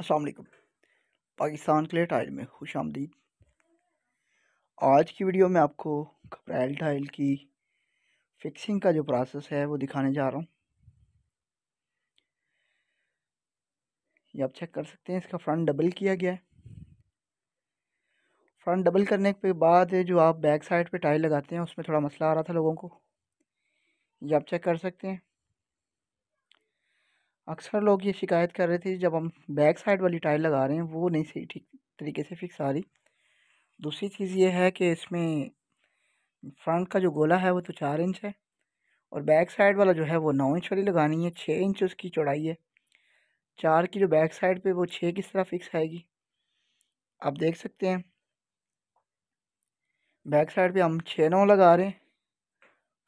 असलकम पाकिस्तान के लिए टाइल में खुश आमदीद आज की वीडियो में आपको कपरेल टाइल की फिक्सिंग का जो प्रोसेस है वो दिखाने जा रहा हूँ ये आप चेक कर सकते हैं इसका फ्रंट डबल किया गया है फ्रंट डबल करने के बाद जो आप बैक साइड पे टाइल लगाते हैं उसमें थोड़ा मसला आ रहा था लोगों को ये आप चेक कर सकते हैं अक्सर लोग ये शिकायत कर रहे थे जब हम बैक साइड वाली टाइल लगा रहे हैं वो नहीं सही ठीक तरीके से फिक्स आ रही दूसरी चीज़ ये है कि इसमें फ्रंट का जो गोला है वो तो चार इंच है और बैक साइड वाला जो है वो नौ इंच वाली लगानी है छः इंच उसकी चौड़ाई है चार की जो बैक साइड पे वो छः किस तरह फिक्स आएगी आप देख सकते हैं बैक साइड पे हम छः नौ लगा रहे हैं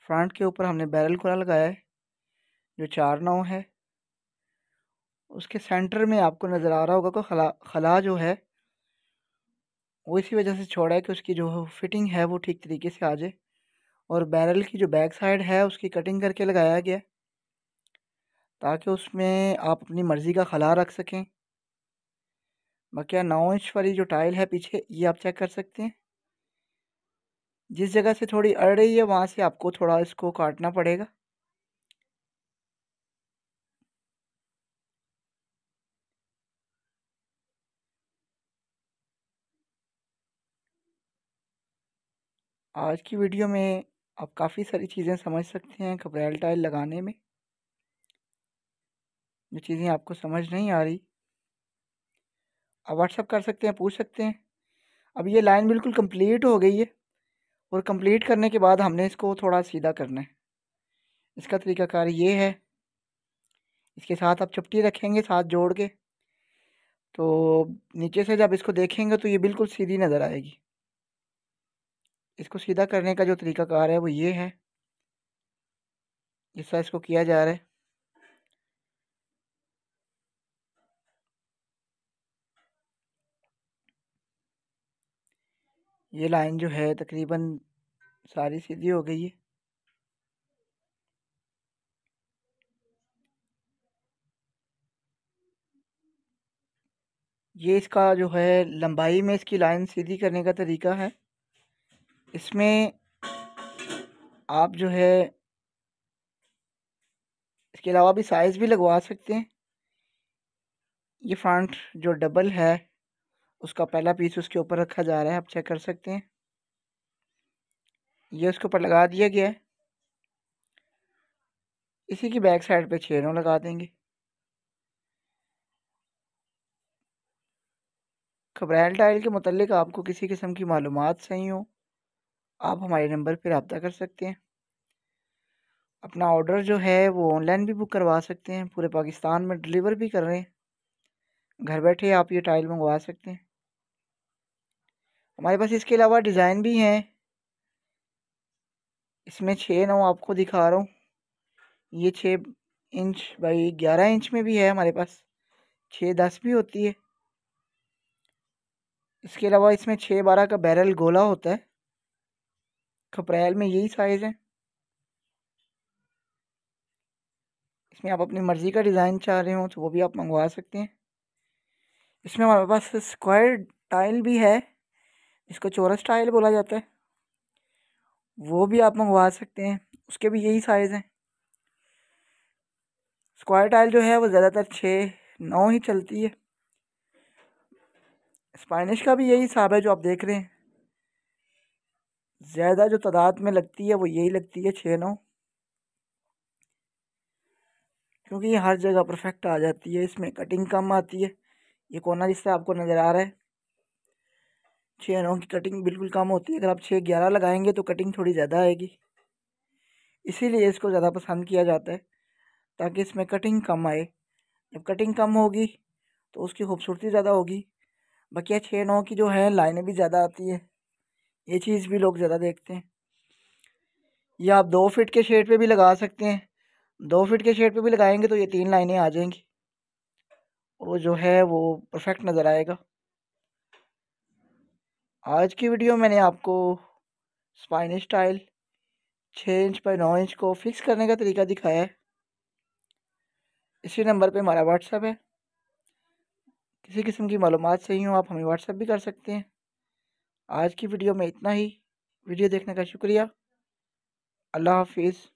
फ्रंट के ऊपर हमने बैरल गोला लगाया है जो चार नौ है उसके सेंटर में आपको नज़र आ रहा होगा को खला खला जो है वो इसी वजह से छोड़ा है कि उसकी जो फिटिंग है वो ठीक तरीके से आ जाए और बैरल की जो बैक साइड है उसकी कटिंग करके लगाया गया ताकि उसमें आप अपनी मर्ज़ी का खला रख सकें बाकी नौ इंच वाली जो टाइल है पीछे ये आप चेक कर सकते हैं जिस जगह से थोड़ी अड़ रही है वहाँ से आपको थोड़ा इसको काटना पड़ेगा आज की वीडियो में आप काफ़ी सारी चीज़ें समझ सकते हैं कपरेल टाइल लगाने में जो चीज़ें आपको समझ नहीं आ रही आप व्हाट्सअप कर सकते हैं पूछ सकते हैं अब ये लाइन बिल्कुल कंप्लीट हो गई है और कंप्लीट करने के बाद हमने इसको थोड़ा सीधा करना है इसका तरीकाकार ये है इसके साथ आप चपटी रखेंगे साथ जोड़ के तो नीचे से जब इसको देखेंगे तो ये बिल्कुल सीधी नज़र आएगी इसको सीधा करने का जो तरीका कार है वो ये है जिस तरह इसको किया जा रहा है ये लाइन जो है तकरीबन सारी सीधी हो गई है ये इसका जो है लंबाई में इसकी लाइन सीधी करने का तरीका है इसमें आप जो है इसके अलावा भी साइज़ भी लगवा सकते हैं ये फ्रंट जो डबल है उसका पहला पीस उसके ऊपर रखा जा रहा है आप चेक कर सकते हैं ये उसके ऊपर लगा दिया गया है इसी की बैक साइड पे छेरों लगा देंगे खबरैल टाइल के मतलब आपको किसी किस्म की मालूम सही हो आप हमारे नंबर पर रबता कर सकते हैं अपना ऑर्डर जो है वो ऑनलाइन भी बुक करवा सकते हैं पूरे पाकिस्तान में डिलीवर भी कर रहे हैं घर बैठे आप ये टाइल मंगवा सकते हैं हमारे पास इसके अलावा डिज़ाइन भी हैं इसमें छः नौ आपको दिखा रहा हूँ ये छः इंच बाई ग्यारह इंच में भी है हमारे पास छः दस भी होती है इसके अलावा इसमें छः बारह का बैरल गोला होता है खपरेल में यही साइज़ है इसमें आप अपनी मर्ज़ी का डिज़ाइन चाह रहे हो तो वो भी आप मंगवा सकते हैं इसमें हमारे पास स्क्वायर टाइल भी है इसको चौरस टाइल बोला जाता है वो भी आप मंगवा सकते हैं उसके भी यही साइज़ हैं स्क्वायर टाइल जो है वो ज़्यादातर छः नौ ही चलती है स्पाइनिश का भी यही हिसाब है जो आप देख रहे हैं ज़्यादा जो तादाद में लगती है वो यही लगती है छः नौ क्योंकि ये हर जगह परफेक्ट आ जाती है इसमें कटिंग कम आती है ये कोना जिससे आपको नज़र आ रहा है छः नौ की कटिंग बिल्कुल कम होती है अगर आप छः ग्यारह लगाएंगे तो कटिंग थोड़ी ज़्यादा आएगी इसीलिए इसको ज़्यादा पसंद किया जाता है ताकि इसमें कटिंग कम आए जब कटिंग कम होगी तो उसकी खूबसूरती ज़्यादा होगी बाकी छः नौ की जो है लाइनें भी ज़्यादा आती है ये चीज़ भी लोग ज़्यादा देखते हैं या आप दो फिट के शेड पे भी लगा सकते हैं दो फिट के शेड पे भी लगाएंगे तो ये तीन लाइनें आ जाएंगी और वो जो है वो परफेक्ट नज़र आएगा आज की वीडियो मैंने आपको स्पाइन स्टाइल छः इंच पर नौ इंच को फिक्स करने का तरीका दिखाया है इसी नंबर पे हमारा व्हाट्सअप है किसी किस्म की मालूम चाहिए हो आप हमें व्हाट्सअप भी कर सकते हैं आज की वीडियो में इतना ही वीडियो देखने का शुक्रिया अल्लाह हाफिज़